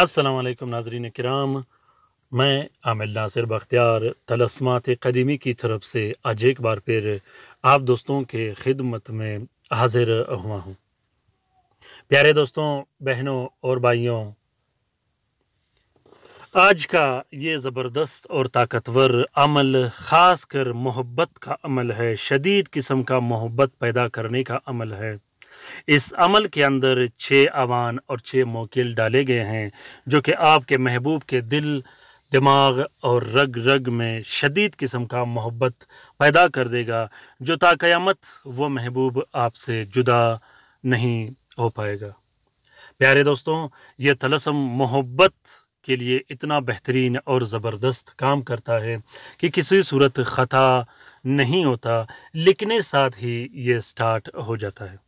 असलम नाजरीन कराम मैं आमिल नासिर बख्तियार तलस्मात कदीमी की तरफ से आज एक बार फिर आप दोस्तों के खिदमत में हाजिर हुआ हूँ प्यारे दोस्तों बहनों और भाइयों आज का ये ज़बरदस्त और ताकतवर अमल ख़ास कर मोहब्बत का अमल है शदीद किस्म का मोहब्बत पैदा करने का अमल है इस अमल के अंदर छः अवान और छः मोकिल डाले गए हैं जो कि आपके महबूब के दिल दिमाग और रग रग में शदीद किस्म का मोहब्बत पैदा कर देगा जो ताक़यामत वो महबूब आपसे जुदा नहीं हो पाएगा प्यारे दोस्तों ये तलसम मोहब्बत के लिए इतना बेहतरीन और ज़बरदस्त काम करता है कि किसी सूरत ख़ता नहीं होता लिखने साथ ही ये स्टार्ट हो जाता है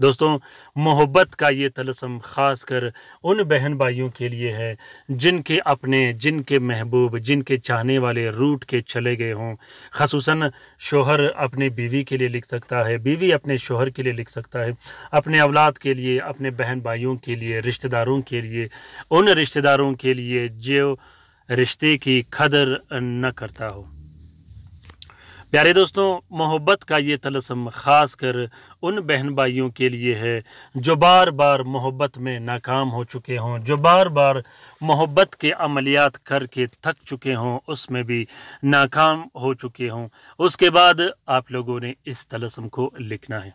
दोस्तों मोहब्बत का ये तलसम ख़ास कर उन बहन भाइयों के लिए है जिनके अपने जिनके महबूब जिनके चाहने वाले रूट के चले गए हों खूस शोहर अपने बीवी के लिए लिख सकता है बीवी अपने शोहर के लिए लिख सकता है अपने अवलाद के लिए अपने बहन भाइयों के लिए रिश्तेदारों के लिए उन रिश्तेदारों के लिए जो रिश्ते की कदर न करता हो प्यारे दोस्तों मोहब्बत का ये तलसम ख़ास कर उन बहन भाइयों के लिए है जो बार बार मोहब्बत में नाकाम हो चुके हों जो बार बार मोहब्बत के अमलियात करके थक चुके हों उसमें भी नाकाम हो चुके हों उसके बाद आप लोगों ने इस तलसम को लिखना है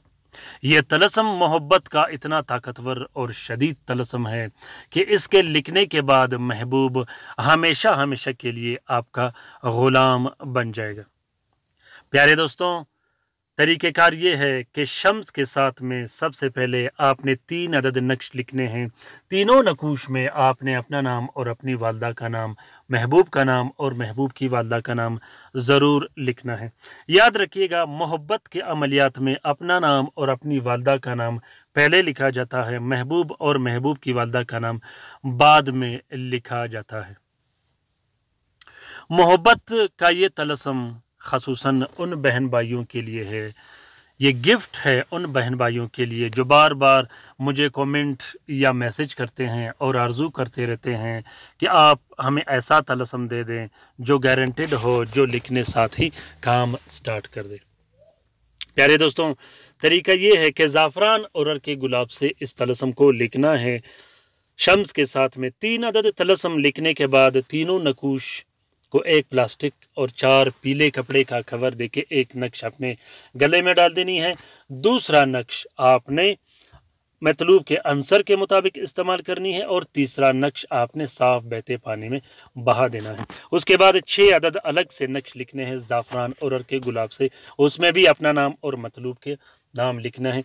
ये तलसम मोहब्बत का इतना ताकतवर और शदीद तलसम है कि इसके लिखने के बाद महबूब हमेशा हमेशा के लिए आपका ग़ुलाम बन जाएगा प्यारे दोस्तों तरीक़ेकार ये है कि शम्स के साथ में सबसे पहले आपने तीन अदद नक्श लिखने हैं तीनों नकूश में आपने अपना नाम और अपनी वालदा का नाम महबूब का नाम और महबूब की वालदा का नाम ज़रूर लिखना है याद रखिएगा मोहब्बत के अमलियात में अपना नाम और अपनी वालदा का नाम पहले लिखा जाता है महबूब और महबूब की वालदा का नाम बाद में लिखा जाता है मोहब्बत का ये तलसम खसूस उन बहन भाइयों के लिए है ये गिफ्ट है उन बहन भाइयों के लिए जो बार बार मुझे कमेंट या मैसेज करते हैं और आर्जू करते रहते हैं कि आप हमें ऐसा तलसम दे दें जो गारंटेड हो जो लिखने साथ ही काम स्टार्ट कर दे प्यारे दोस्तों तरीका ये है कि ज़ाफ़रान और के गुलाब से इस तलसम को लिखना है शम्स के साथ में तीन अदद तलसम लिखने के बाद तीनों नकूश को एक प्लास्टिक और चार पीले कपड़े का कवर देके एक नक्श अपने गले में डाल देनी है दूसरा नक्श आपने मतलूब के अंसर के मुताबिक इस्तेमाल करनी है और तीसरा नक्श आपने साफ बहते पानी में बहा देना है उसके बाद छः अदद अलग से नक्श लिखने हैं ज़ाफ़रान और के गुलाब से उसमें भी अपना नाम और मतलूब के नाम लिखना है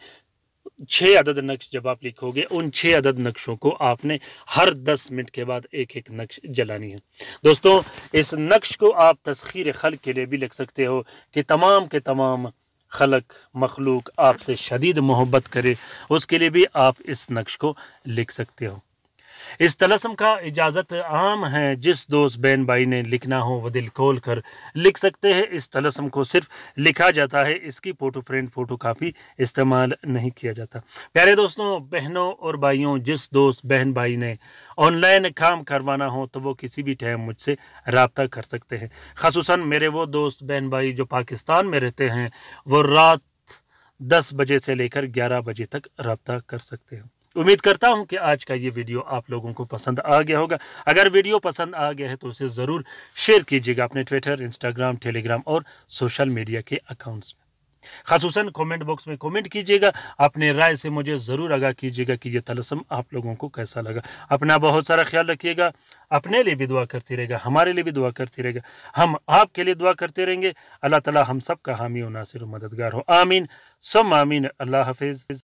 छः अदद नक्श जब आप लिखोगे उन छः अदद नक्शों को आपने हर दस मिनट के बाद एक एक नक्श जलानी है दोस्तों इस नक्श को आप तस्खीर खल के लिए भी लिख सकते हो कि तमाम के तमाम खलक मखलूक आपसे शदीद मोहब्बत करे उसके लिए भी आप इस नक्श को लिख सकते हो इस तलसम का इजाज़त आम है जिस दोस्त बहन भाई ने लिखना हो वह दिल खोल कर लिख सकते हैं इस तलसम को सिर्फ लिखा जाता है इसकी फ़ोटो प्रिंट फ़ोटो कापी इस्तेमाल नहीं किया जाता प्यारे दोस्तों बहनों और भाइयों जिस दोस्त बहन भाई ने ऑनलाइन काम करवाना हो तो वो किसी भी टाइम मुझसे रबता कर सकते हैं खसूस मेरे वो दोस्त बहन भाई जो पाकिस्तान में रहते हैं वो रात दस बजे से लेकर ग्यारह बजे तक रबता कर सकते हैं उम्मीद करता हूं कि आज का ये वीडियो आप लोगों को पसंद आ गया होगा अगर वीडियो पसंद आ गया है तो उसे ज़रूर शेयर कीजिएगा अपने ट्विटर इंस्टाग्राम टेलीग्राम और सोशल मीडिया के अकाउंट्स में खासूस कमेंट बॉक्स में कमेंट कीजिएगा अपने राय से मुझे ज़रूर आगा कीजिएगा कि यह तलसम आप लोगों को कैसा लगा अपना बहुत सारा ख्याल रखिएगा अपने लिए भी दुआ करती रहेगा हमारे लिए भी दुआ करती रहेगा हम आपके लिए दुआ करते रहेंगे अल्लाह ताला हम सब का हामी और नासिर मददगार हो आमीन सम आमीन अल्लाह हाफिज़